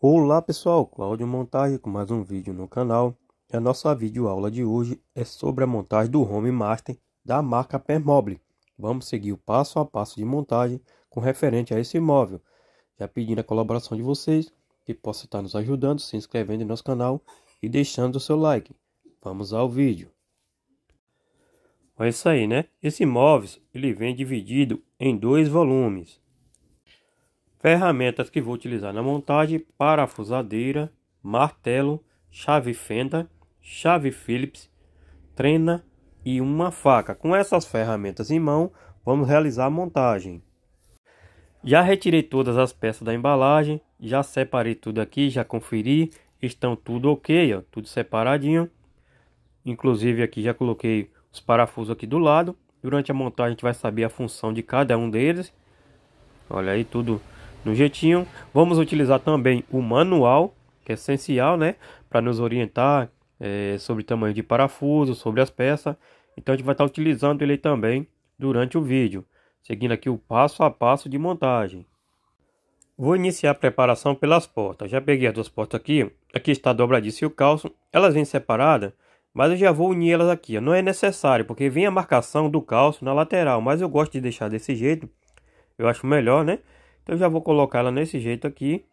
Olá pessoal, Cláudio Montagem com mais um vídeo no canal. A nossa videoaula de hoje é sobre a montagem do Home Master da marca Permobile. Vamos seguir o passo a passo de montagem com referente a esse imóvel. Já pedindo a colaboração de vocês, que possa estar nos ajudando, se inscrevendo em nosso canal e deixando o seu like. Vamos ao vídeo. É isso aí, né? Esse imóvel ele vem dividido em dois volumes. Ferramentas que vou utilizar na montagem: parafusadeira, martelo, chave fenda, chave Phillips, trena e uma faca. Com essas ferramentas em mão, vamos realizar a montagem. Já retirei todas as peças da embalagem, já separei tudo aqui, já conferi, estão tudo ok, ó, tudo separadinho. Inclusive aqui já coloquei os parafusos aqui do lado. Durante a montagem a gente vai saber a função de cada um deles. Olha aí tudo no jeitinho. Vamos utilizar também o manual, que é essencial, né? Para nos orientar é, sobre tamanho de parafuso, sobre as peças. Então a gente vai estar tá utilizando ele também durante o vídeo, seguindo aqui o passo a passo de montagem. Vou iniciar a preparação pelas portas. Já peguei as duas portas aqui. Aqui está a dobradiça e o calço. Elas vêm separadas, mas eu já vou unir elas aqui. Não é necessário, porque vem a marcação do calço na lateral, mas eu gosto de deixar desse jeito. Eu acho melhor, né? Então eu já vou colocar ela nesse jeito aqui.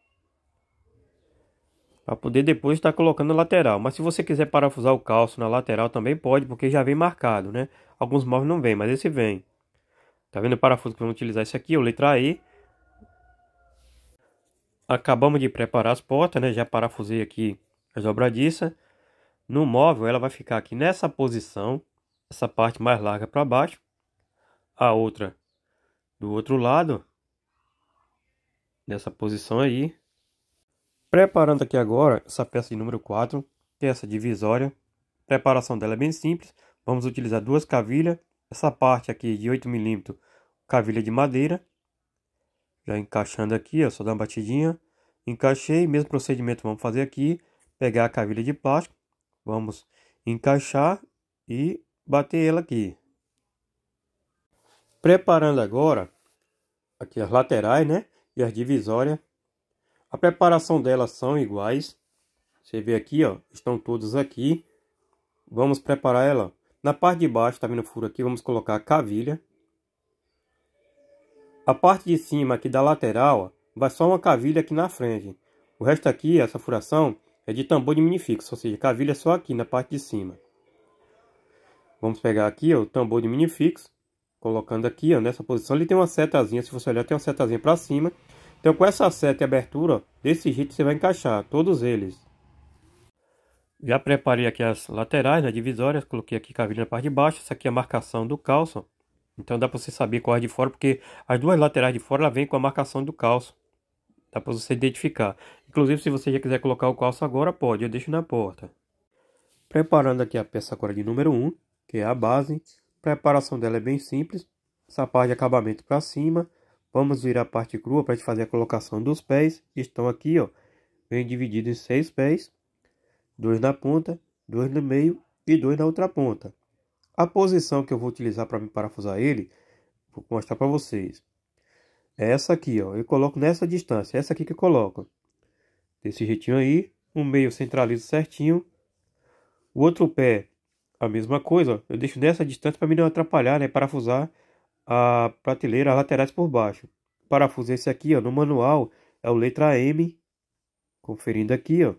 Para poder depois estar tá colocando a lateral. Mas se você quiser parafusar o calço na lateral também pode, porque já vem marcado, né? Alguns móveis não vem, mas esse vem. Tá vendo o parafuso que vamos utilizar esse aqui, o letra E. Acabamos de preparar as portas, né? Já parafusei aqui as dobradiças. No móvel ela vai ficar aqui nessa posição, essa parte mais larga para baixo. A outra do outro lado, nessa posição aí. Preparando aqui agora essa peça de número 4, que é essa divisória. A preparação dela é bem simples. Vamos utilizar duas cavilhas. Essa parte aqui de 8 milímetros, cavilha de madeira. Já encaixando aqui, ó, só dá uma batidinha. Encaixei, mesmo procedimento vamos fazer aqui. Pegar a cavilha de plástico, vamos encaixar e bater ela aqui. Preparando agora aqui as laterais, né? e as divisórias. A preparação delas são iguais. Você vê aqui, ó, estão todas aqui. Vamos preparar ela. Na parte de baixo, tá vendo o furo aqui? Vamos colocar a cavilha. A parte de cima aqui da lateral, ó, vai só uma cavilha aqui na frente. O resto aqui, essa furação, é de tambor de minifixo, ou seja, cavilha só aqui na parte de cima. Vamos pegar aqui ó, o tambor de minifixo colocando aqui, ó, nessa posição, ele tem uma setazinha, se você olhar, tem uma setazinha para cima. Então, com essa seta e abertura, desse jeito você vai encaixar todos eles. Já preparei aqui as laterais, né, divisórias, coloquei aqui cavilha na parte de baixo, essa aqui é a marcação do calço. Então dá para você saber qual é de fora, porque as duas laterais de fora vêm com a marcação do calço. Dá para você identificar. Inclusive, se você já quiser colocar o calço agora, pode, eu deixo na porta. Preparando aqui a peça agora de número 1, que é a base preparação dela é bem simples. Essa parte de acabamento para cima. Vamos virar a parte crua para fazer a colocação dos pés. Estão aqui, ó. Vem dividido em seis pés. Dois na ponta, dois no meio e dois na outra ponta. A posição que eu vou utilizar para me parafusar ele, vou mostrar para vocês. É essa aqui, ó. Eu coloco nessa distância. É essa aqui que eu coloco. Desse jeitinho aí. O meio centralizo certinho. O outro pé a mesma coisa. Eu deixo dessa distância para mim não atrapalhar, né? Parafusar a prateleira as laterais por baixo. Parafuso esse aqui, ó, no manual é o letra M. Conferindo aqui, ó.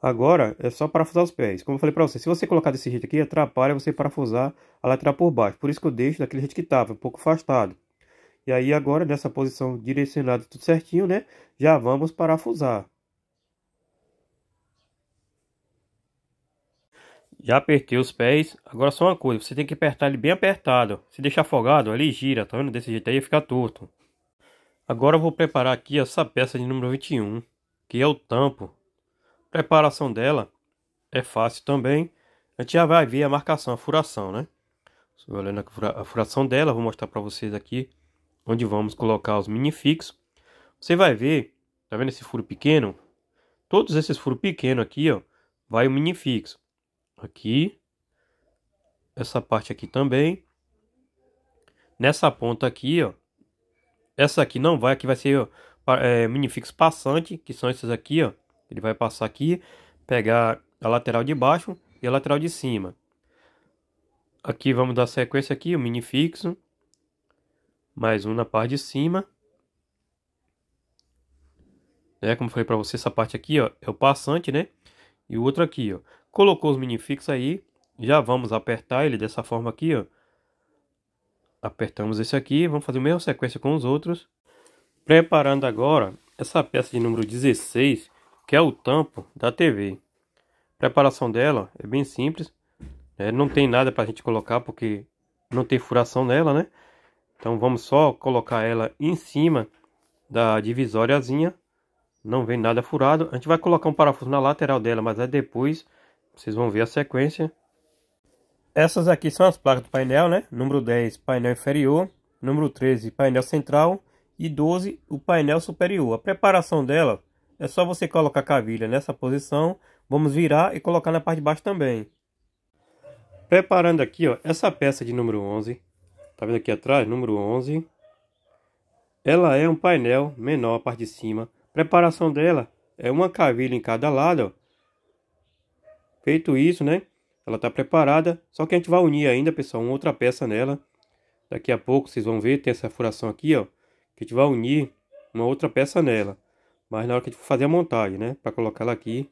Agora é só parafusar os pés. Como eu falei para você, se você colocar desse jeito aqui, atrapalha você parafusar a lateral por baixo. Por isso que eu deixo daquele jeito que estava, um pouco afastado. E aí agora nessa posição direcionada tudo certinho, né? Já vamos parafusar. Já apertei os pés. Agora só uma coisa, você tem que apertar ele bem apertado. Se deixar folgado, ele gira, tá vendo? Desse jeito aí fica torto. Agora eu vou preparar aqui essa peça de número 21, que é o tampo. A preparação dela é fácil também. A gente já vai ver a marcação, a furação, né? Estou olhando a furação dela, vou mostrar para vocês aqui onde vamos colocar os minifixos. Você vai ver, tá vendo esse furo pequeno? Todos esses furos pequenos aqui, ó, vai o minifixo aqui. Essa parte aqui também. Nessa ponta aqui, ó. Essa aqui não vai, aqui vai ser ó, é, minifix passante, que são esses aqui, ó. Ele vai passar aqui, pegar a lateral de baixo e a lateral de cima. Aqui vamos dar sequência aqui, o minifixo. Mais um na parte de cima. é Como falei para você, essa parte aqui, ó, é o passante, né? E o outro aqui, ó. Colocou os minifix aí. Já vamos apertar ele dessa forma aqui, ó. Apertamos esse aqui. Vamos fazer a mesma sequência com os outros. Preparando agora essa peça de número 16, que é o tampo da TV. A preparação dela é bem simples. Né? Não tem nada para a gente colocar, porque não tem furação nela, né? Então vamos só colocar ela em cima da divisóriazinha. Não vem nada furado. A gente vai colocar um parafuso na lateral dela, mas é depois vocês vão ver a sequência. Essas aqui são as placas do painel, né? Número 10, painel inferior. Número 13, painel central. E 12, o painel superior. A preparação dela é só você colocar a cavilha nessa posição. Vamos virar e colocar na parte de baixo também. Preparando aqui, ó, essa peça de número 11. Tá vendo aqui atrás? Número 11. Ela é um painel menor, a parte de cima. Preparação dela é uma cavilha em cada lado, ó Feito isso, né? Ela está preparada, só que a gente vai unir ainda, pessoal, uma outra peça nela. Daqui a pouco vocês vão ver, tem essa furação aqui, ó, que a gente vai unir uma outra peça nela. Mas na hora que a gente for fazer a montagem, né, para colocar ela aqui.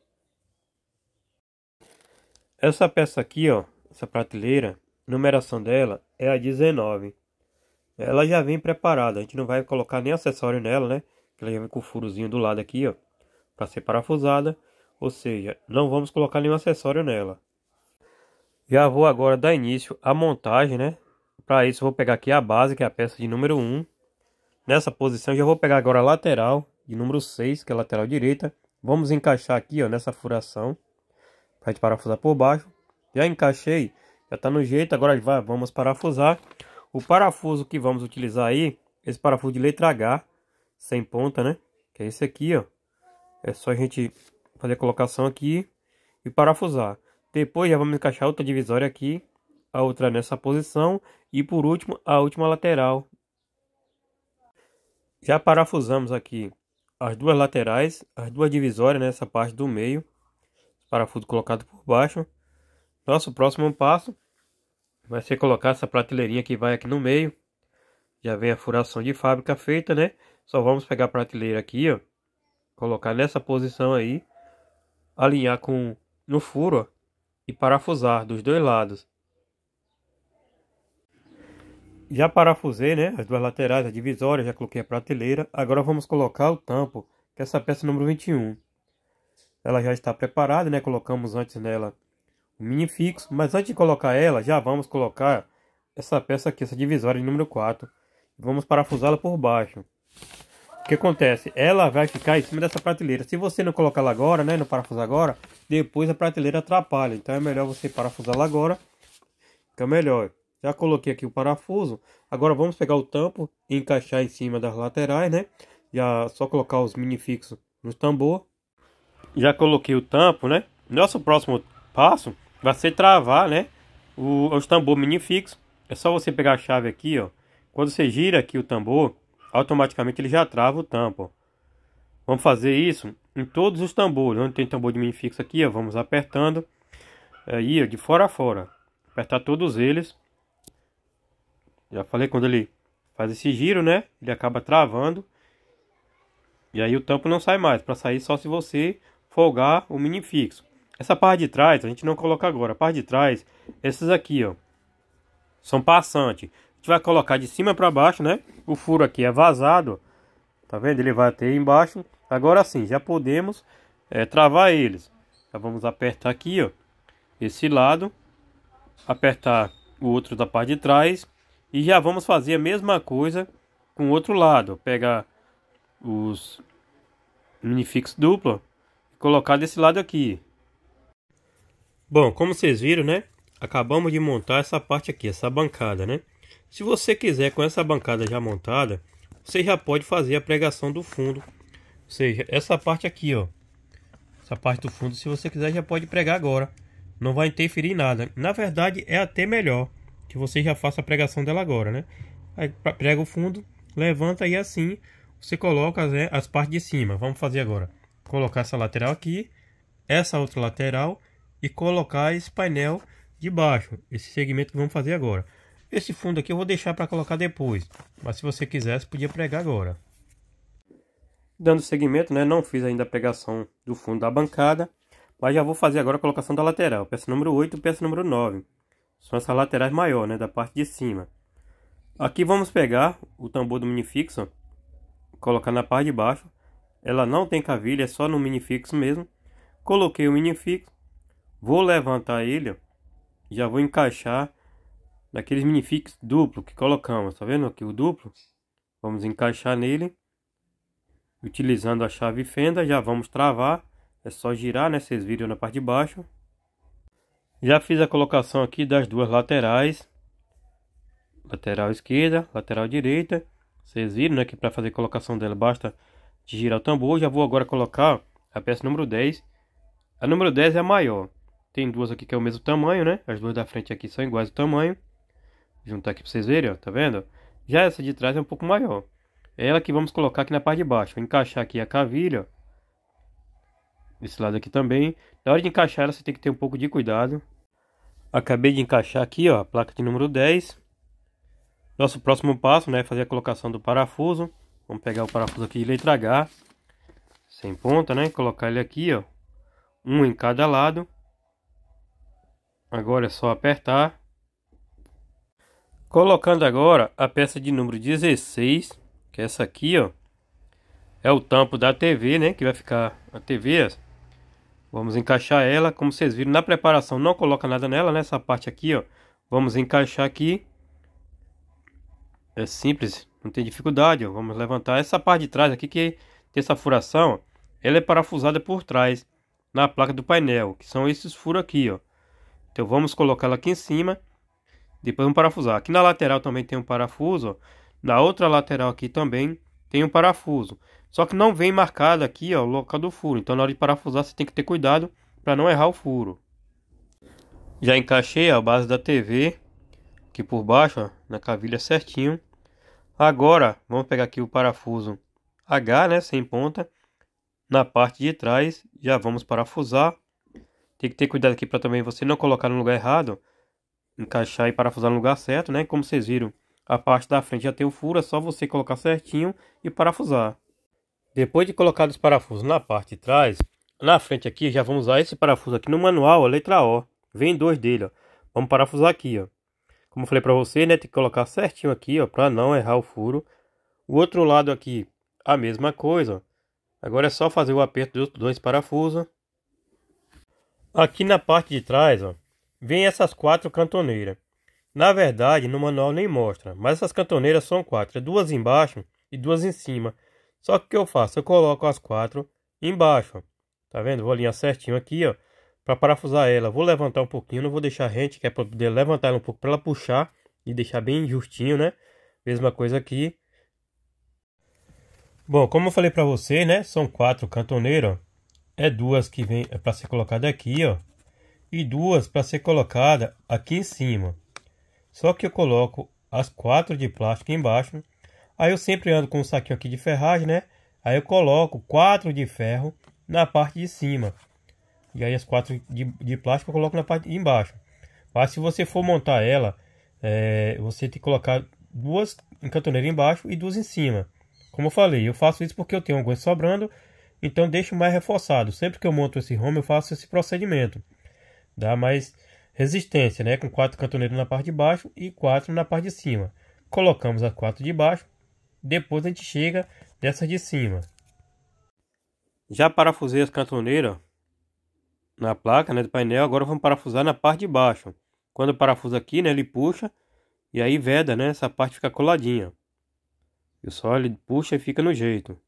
Essa peça aqui, ó, essa prateleira, numeração dela é a 19. Ela já vem preparada, a gente não vai colocar nem acessório nela, né? Ela já vem com o furozinho do lado aqui, ó, para ser parafusada ou seja, não vamos colocar nenhum acessório nela. Já vou agora dar início à montagem, né? Para isso vou pegar aqui a base, que é a peça de número 1. Nessa posição já vou pegar agora a lateral de número 6, que é a lateral direita. Vamos encaixar aqui, ó, nessa furação. Para gente parafusar por baixo. Já encaixei, já está no jeito, agora vai, vamos parafusar. O parafuso que vamos utilizar aí, esse parafuso de letra H, sem ponta, né? Que é esse aqui, ó. É só a gente fazer a colocação aqui e parafusar. Depois já vamos encaixar outra divisória aqui, a outra nessa posição e por último a última lateral. Já parafusamos aqui as duas laterais, as duas divisórias nessa parte do meio, parafuso colocado por baixo. Nosso próximo passo vai ser colocar essa prateleirinha que vai aqui no meio. Já vem a furação de fábrica feita, né? Só vamos pegar a prateleira aqui, ó. Colocar nessa posição aí alinhar com no furo e parafusar dos dois lados. Já parafusei né, as duas laterais, a divisória, já coloquei a prateleira. Agora vamos colocar o tampo, que é essa peça número 21. Ela já está preparada, né? Colocamos antes nela o mini fixo, mas antes de colocar ela, já vamos colocar essa peça aqui, essa divisória número 4. Vamos parafusá-la por baixo que acontece? Ela vai ficar em cima dessa prateleira. Se você não colocar ela agora, né, no parafuso agora, depois a prateleira atrapalha. Então é melhor você parafusar lá agora. Fica melhor. Já coloquei aqui o parafuso. Agora vamos pegar o tampo e encaixar em cima das laterais, né? Já só colocar os mini fixos no tambor. Já coloquei o tampo, né? Nosso próximo passo vai ser travar, né? O, os tambor mini fixo. É só você pegar a chave aqui, ó. Quando você gira aqui o tambor, automaticamente ele já trava o tampo. Vamos fazer isso em todos os tambores. Onde tem tambor de mini fixo aqui, ó, vamos apertando. Aí, ó, de fora a fora. Apertar todos eles. Já falei, quando ele faz esse giro, né? Ele acaba travando. E aí o tampo não sai mais. Para sair só se você folgar o mini fixo. Essa parte de trás, a gente não coloca agora. A parte de trás, esses aqui, ó. São passantes gente vai colocar de cima para baixo, né? O furo aqui é vazado, tá vendo? Ele vai até embaixo. Agora sim, já podemos é, travar eles. Já vamos apertar aqui, ó, esse lado, apertar o outro da parte de trás e já vamos fazer a mesma coisa com o outro lado. Pegar os minifix duplo e colocar desse lado aqui. Bom, como vocês viram, né? Acabamos de montar essa parte aqui, essa bancada, né? Se você quiser, com essa bancada já montada, você já pode fazer a pregação do fundo. Ou seja, essa parte aqui, ó. Essa parte do fundo, se você quiser, já pode pregar agora. Não vai interferir em nada. Na verdade, é até melhor que você já faça a pregação dela agora, né? Aí prega o fundo, levanta e assim você coloca né, as partes de cima. Vamos fazer agora. Colocar essa lateral aqui, essa outra lateral e colocar esse painel de baixo. Esse segmento que vamos fazer agora. Esse fundo aqui eu vou deixar para colocar depois, mas se você quisesse podia pregar agora. Dando seguimento, né, não fiz ainda a pegação do fundo da bancada, mas já vou fazer agora a colocação da lateral, peça número 8 e peça número 9. São essas laterais maiores, né, da parte de cima. Aqui vamos pegar o tambor do minifixo, colocar na parte de baixo. Ela não tem cavilha, é só no minifixo mesmo. Coloquei o minifixo, vou levantar ele, já vou encaixar daqueles minifix duplo que colocamos, tá vendo aqui o duplo? Vamos encaixar nele, utilizando a chave fenda, já vamos travar, é só girar, né, vocês viram na parte de baixo. Já fiz a colocação aqui das duas laterais, lateral esquerda, lateral direita, vocês viram, né, que para fazer a colocação dela basta girar o tambor, já vou agora colocar a peça número 10, a número 10 é a maior, tem duas aqui que é o mesmo tamanho, né? As duas da frente aqui são iguais o tamanho juntar aqui para vocês verem, ó, tá vendo? Já essa de trás é um pouco maior. É ela que vamos colocar aqui na parte de baixo. Vou encaixar aqui a cavilha, ó. Desse lado aqui também. Na hora de encaixar ela, você tem que ter um pouco de cuidado. Acabei de encaixar aqui, ó, a placa de número 10. Nosso próximo passo, né, é fazer a colocação do parafuso. Vamos pegar o parafuso aqui de letra H. Sem ponta, né, colocar ele aqui, ó. Um em cada lado. Agora é só apertar Colocando agora a peça de número 16, que é essa aqui, ó. É o tampo da TV, né, que vai ficar a TV. Vamos encaixar ela, como vocês viram na preparação, não coloca nada nela, nessa né, parte aqui, ó. Vamos encaixar aqui. É simples, não tem dificuldade, ó. Vamos levantar essa parte de trás aqui que tem essa furação, ó, ela é parafusada por trás na placa do painel, que são esses furos aqui, ó. Então vamos colocá-la aqui em cima depois vamos parafusar. Aqui na lateral também tem um parafuso. Na outra lateral aqui também tem um parafuso. Só que não vem marcado aqui ó, o local do furo. Então na hora de parafusar você tem que ter cuidado para não errar o furo. Já encaixei a base da TV aqui por baixo, ó, na cavilha certinho. Agora vamos pegar aqui o parafuso H, né, sem ponta. Na parte de trás já vamos parafusar. Tem que ter cuidado aqui para também você não colocar no lugar errado encaixar e parafusar no lugar certo, né? Como vocês viram, a parte da frente já tem o furo, é só você colocar certinho e parafusar. Depois de colocar os parafusos na parte de trás, na frente aqui, já vamos usar esse parafuso aqui no manual, a letra O. Vem dois dele, ó. Vamos parafusar aqui, ó. Como eu falei para você, né, tem que colocar certinho aqui, ó, para não errar o furo. O outro lado aqui, a mesma coisa, ó. Agora é só fazer o aperto dos dois parafusos. Aqui na parte de trás, ó, vem essas quatro cantoneiras. Na verdade, no manual nem mostra, mas essas cantoneiras são quatro, é duas embaixo e duas em cima. Só que o que eu faço? Eu coloco as quatro embaixo, tá vendo? Vou alinhar certinho aqui, ó, para parafusar ela. Vou levantar um pouquinho, não vou deixar rente, que é para poder levantar ela um pouco para ela puxar e deixar bem justinho, né? Mesma coisa aqui. Bom, como eu falei para você, né? São quatro cantoneiras, ó. É duas que vem é para ser colocada aqui, ó e duas para ser colocada aqui em cima. Só que eu coloco as quatro de plástico embaixo. Aí eu sempre ando com um saquinho aqui de ferragem, né? Aí eu coloco quatro de ferro na parte de cima. E aí as quatro de, de plástico eu coloco na parte de embaixo. Mas se você for montar ela, é, você tem que colocar duas em cantoneira embaixo e duas em cima. Como eu falei, eu faço isso porque eu tenho algumas sobrando, então deixo mais reforçado. Sempre que eu monto esse home, eu faço esse procedimento dá mais resistência, né? Com quatro cantoneiros na parte de baixo e quatro na parte de cima. Colocamos as quatro de baixo, depois a gente chega dessa de cima. Já parafusei as cantoneiras na placa, né, do painel, agora vamos parafusar na parte de baixo. Quando parafusa aqui, né, ele puxa e aí veda, né, essa parte fica coladinha. E só ele puxa e fica no jeito.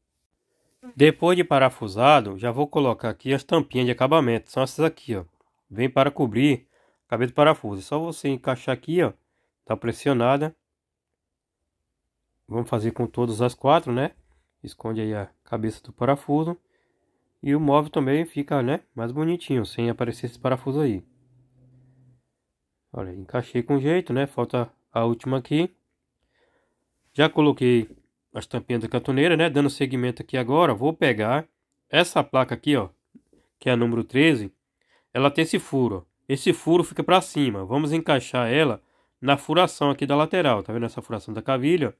Depois de parafusado, já vou colocar aqui as tampinhas de acabamento, são essas aqui, ó vem para cobrir a cabeça do parafuso. É só você encaixar aqui, ó, tá pressionada. Vamos fazer com todas as quatro, né? Esconde aí a cabeça do parafuso. E o móvel também fica, né, mais bonitinho, sem aparecer esse parafuso aí. Olha, encaixei com jeito, né? Falta a última aqui. Já coloquei as tampinhas da cantoneira, né? Dando segmento aqui agora, vou pegar essa placa aqui, ó, que é a número 13, ela tem esse furo. Esse furo fica para cima. Vamos encaixar ela na furação aqui da lateral. Tá vendo essa furação da cavilha?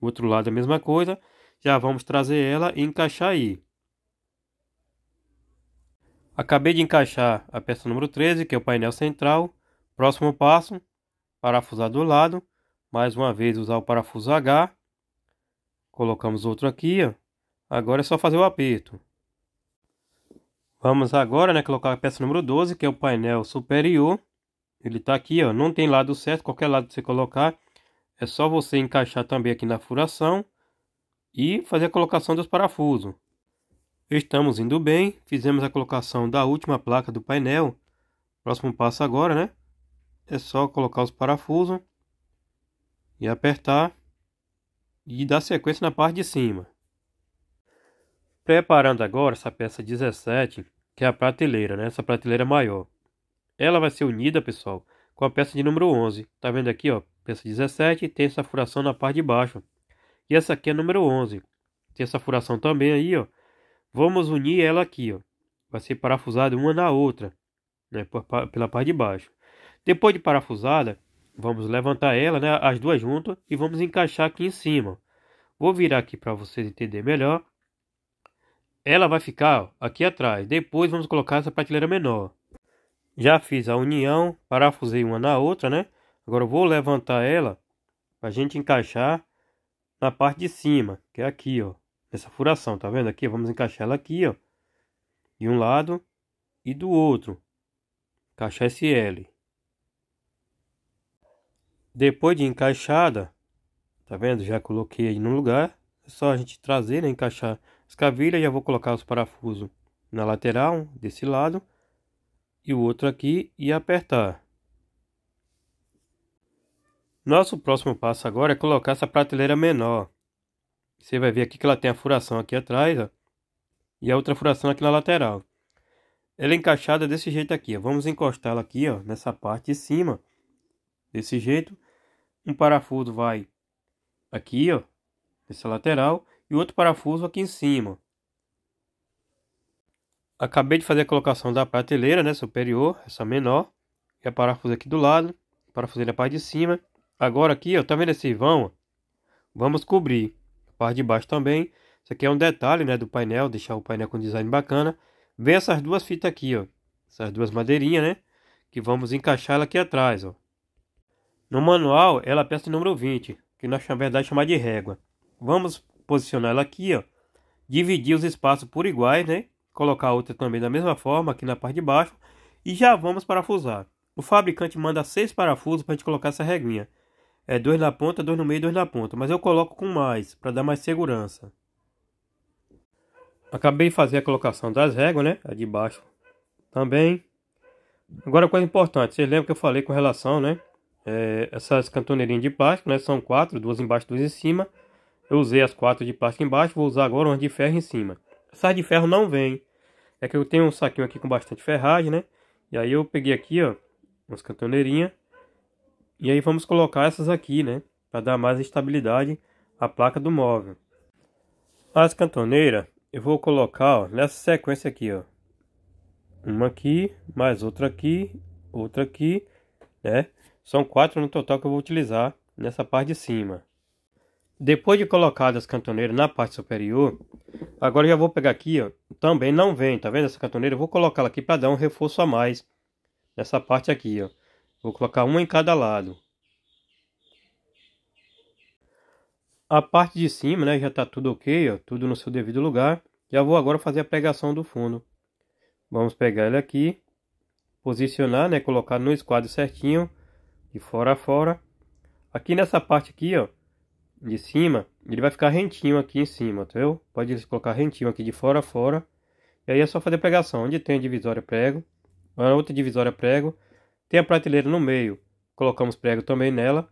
O outro lado é a mesma coisa. Já vamos trazer ela e encaixar aí. Acabei de encaixar a peça número 13, que é o painel central. Próximo passo, parafusar do lado. Mais uma vez usar o parafuso H. Colocamos outro aqui, ó. Agora é só fazer o aperto. Vamos agora, né, colocar a peça número 12, que é o painel superior. Ele está aqui, ó, não tem lado certo, qualquer lado que você colocar, é só você encaixar também aqui na furação e fazer a colocação dos parafusos. Estamos indo bem, fizemos a colocação da última placa do painel. Próximo passo agora, né? É só colocar os parafusos e apertar e dar sequência na parte de cima. Preparando agora essa peça 17, que é a prateleira, né? Essa prateleira maior. Ela vai ser unida, pessoal, com a peça de número 11. Tá vendo aqui, ó? Peça 17 tem essa furação na parte de baixo. E essa aqui é número 11. Tem essa furação também aí, ó. Vamos unir ela aqui, ó. Vai ser parafusada uma na outra, né? Pela parte de baixo. Depois de parafusada, vamos levantar ela, né? As duas juntas e vamos encaixar aqui em cima. Vou virar aqui para vocês entenderem melhor. Ela vai ficar aqui atrás. Depois vamos colocar essa prateleira menor. Já fiz a união, parafusei uma na outra, né? Agora eu vou levantar ela a gente encaixar na parte de cima, que é aqui, ó. Nessa furação, tá vendo aqui? Vamos encaixar ela aqui, ó. De um lado e do outro. Encaixar esse L. Depois de encaixada, tá vendo? Já coloquei aí no lugar. É só a gente trazer, né? Encaixar escavilha, já vou colocar os parafusos na lateral desse lado e o outro aqui e apertar. Nosso próximo passo agora é colocar essa prateleira menor. Você vai ver aqui que ela tem a furação aqui atrás, ó, e a outra furação aqui na lateral. Ela é encaixada desse jeito aqui, ó. Vamos encostá-la aqui, ó, nessa parte de cima, desse jeito. Um parafuso vai aqui, ó, nessa lateral, e outro parafuso aqui em cima. Acabei de fazer a colocação da prateleira, né, superior, essa menor, e a parafuso aqui do lado, parafuso na parte de cima. Agora aqui, ó, tá vendo esse vão? Vamos cobrir a parte de baixo também. Isso aqui é um detalhe, né, do painel, deixar o painel com design bacana. Vem essas duas fitas aqui, ó, essas duas madeirinhas, né, que vamos encaixar ela aqui atrás, ó. No manual, ela peça número 20, que nós na verdade chamamos de régua. Vamos posicionar ela aqui, ó. Dividir os espaços por iguais, né? Colocar outra também da mesma forma aqui na parte de baixo. E já vamos parafusar. O fabricante manda seis parafusos para a gente colocar essa reguinha. É dois na ponta, dois no meio, dois na ponta. Mas eu coloco com mais, para dar mais segurança. Acabei de fazer a colocação das réguas, né? A de baixo também. Agora, coisa importante. Vocês lembram que eu falei com relação, né? É, essas cantoneirinhas de plástico, né? São quatro, duas embaixo, duas em cima. Eu usei as quatro de plástico embaixo, vou usar agora uma de ferro em cima. Essas de ferro não vem. É que eu tenho um saquinho aqui com bastante ferragem, né? E aí eu peguei aqui, ó, umas cantoneirinhas. E aí vamos colocar essas aqui, né? Para dar mais estabilidade à placa do móvel. As cantoneiras eu vou colocar ó, nessa sequência aqui, ó. Uma aqui, mais outra aqui, outra aqui, né? São quatro no total que eu vou utilizar nessa parte de cima. Depois de colocado as cantoneiras na parte superior, agora eu já vou pegar aqui, ó, também não vem, tá vendo essa cantoneira? Eu vou colocá-la aqui para dar um reforço a mais nessa parte aqui, ó. Vou colocar uma em cada lado. A parte de cima, né, já tá tudo ok, ó, tudo no seu devido lugar. Já vou agora fazer a pregação do fundo. Vamos pegar ele aqui, posicionar, né, colocar no esquadro certinho, de fora a fora. Aqui nessa parte aqui, ó, de cima, ele vai ficar rentinho aqui em cima, tá vendo? Pode colocar rentinho aqui de fora a fora. E aí é só fazer pregação. Onde tem a divisória, prego. A outra divisória, prego. Tem a prateleira no meio. Colocamos prego também nela,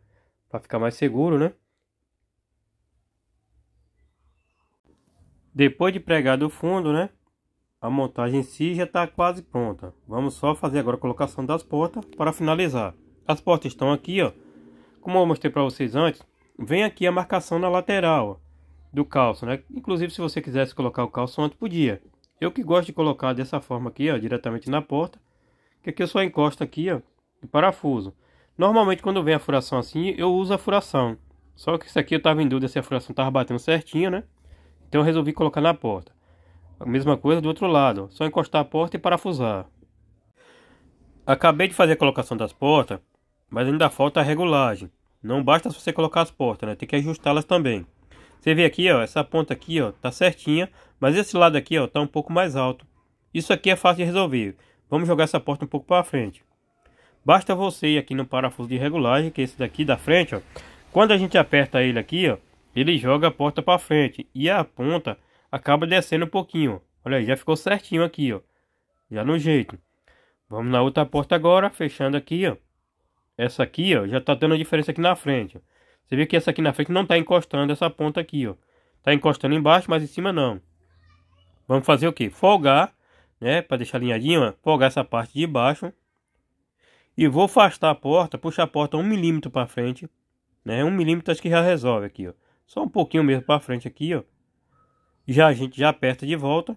para ficar mais seguro, né? Depois de pregar do fundo, né? A montagem em si já está quase pronta. Vamos só fazer agora a colocação das portas para finalizar. As portas estão aqui, ó. Como eu mostrei para vocês antes, vem aqui a marcação na lateral do calço, né? Inclusive, se você quisesse colocar o calço antes, podia. Eu que gosto de colocar dessa forma aqui, ó, diretamente na porta, que aqui eu só encosto aqui, ó, e parafuso. Normalmente, quando vem a furação assim, eu uso a furação. Só que isso aqui eu tava em dúvida se a furação tava batendo certinho, né? Então eu resolvi colocar na porta. A mesma coisa do outro lado, só encostar a porta e parafusar. Acabei de fazer a colocação das portas, mas ainda falta a regulagem. Não basta você colocar as portas, né? Tem que ajustá-las também. Você vê aqui, ó, essa ponta aqui, ó, tá certinha, mas esse lado aqui, ó, tá um pouco mais alto. Isso aqui é fácil de resolver. Vamos jogar essa porta um pouco para frente. Basta você ir aqui no parafuso de regulagem, que é esse daqui da frente, ó. Quando a gente aperta ele aqui, ó, ele joga a porta para frente e a ponta acaba descendo um pouquinho. Olha aí, já ficou certinho aqui, ó. Já no jeito. Vamos na outra porta agora, fechando aqui, ó. Essa aqui, ó, já tá dando a diferença aqui na frente. Ó. Você vê que essa aqui na frente não tá encostando essa ponta aqui, ó. Tá encostando embaixo, mas em cima não. Vamos fazer o quê? Folgar, né? Para deixar alinhadinho, ó. Folgar essa parte de baixo. E vou afastar a porta, puxar a porta um milímetro para frente. Né? Um milímetro acho que já resolve aqui, ó. Só um pouquinho mesmo para frente aqui, ó. Já a gente já aperta de volta.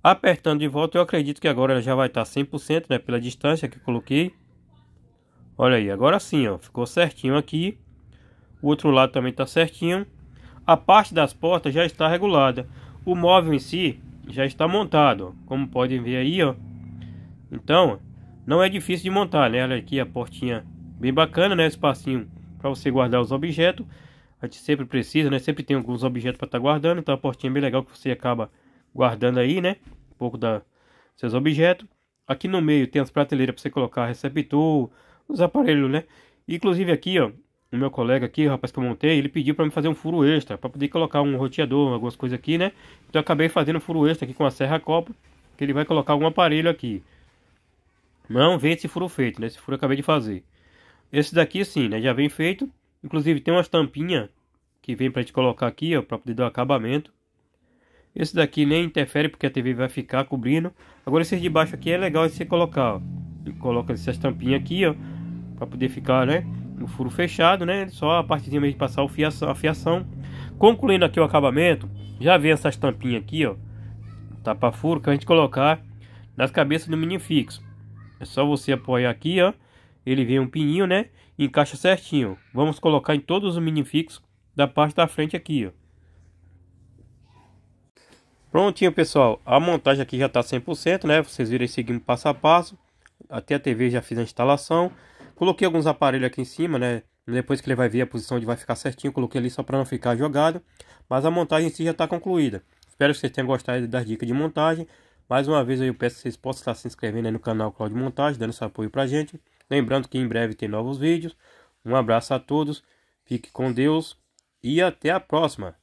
Apertando de volta, eu acredito que agora ela já vai estar tá 100%, né? Pela distância que coloquei. Olha aí, agora sim, ó, ficou certinho aqui. O outro lado também está certinho. A parte das portas já está regulada. O móvel em si já está montado, ó, como podem ver aí, ó. Então, não é difícil de montar, né? Olha aqui a portinha bem bacana, né? Espacinho para você guardar os objetos. A gente sempre precisa, né? Sempre tem alguns objetos para estar tá guardando, então a portinha é bem legal que você acaba guardando aí, né? Um pouco dos seus objetos. Aqui no meio tem as prateleiras para você colocar receptor, os aparelhos, né? Inclusive aqui, ó, o meu colega aqui, o rapaz que eu montei, ele pediu para me fazer um furo extra, para poder colocar um roteador, algumas coisas aqui, né? Então eu acabei fazendo um furo extra aqui com a serra copa, que ele vai colocar algum aparelho aqui. Não vem esse furo feito, né? Esse furo eu acabei de fazer. Esse daqui sim, né? Já vem feito. Inclusive tem umas tampinhas que vem pra gente colocar aqui, ó, pra poder dar o acabamento. Esse daqui nem interfere porque a TV vai ficar cobrindo. Agora esse de baixo aqui é legal de você colocar, ó. Coloca essas tampinhas aqui, ó para poder ficar, né, no furo fechado, né? Só a partezinha de passar o fiação, a fiação. Concluindo aqui o acabamento, já vem essas tampinhas aqui, ó, tapa furo que a gente colocar nas cabeças do mini fixo. É só você apoiar aqui, ó. Ele vem um pininho, né? encaixa certinho. Vamos colocar em todos os mini fixos da parte da frente aqui, ó. Prontinho, pessoal. A montagem aqui já tá 100%, né? Vocês viram aí seguindo passo a passo. Até a TV já fiz a instalação. Coloquei alguns aparelhos aqui em cima, né? Depois que ele vai ver a posição onde vai ficar certinho, coloquei ali só para não ficar jogado. Mas a montagem em si já está concluída. Espero que vocês tenham gostado das dicas de montagem. Mais uma vez eu peço que vocês possam estar se inscrevendo no canal Cláudio Montagem, dando seu apoio a gente. Lembrando que em breve tem novos vídeos. Um abraço a todos, fique com Deus e até a próxima!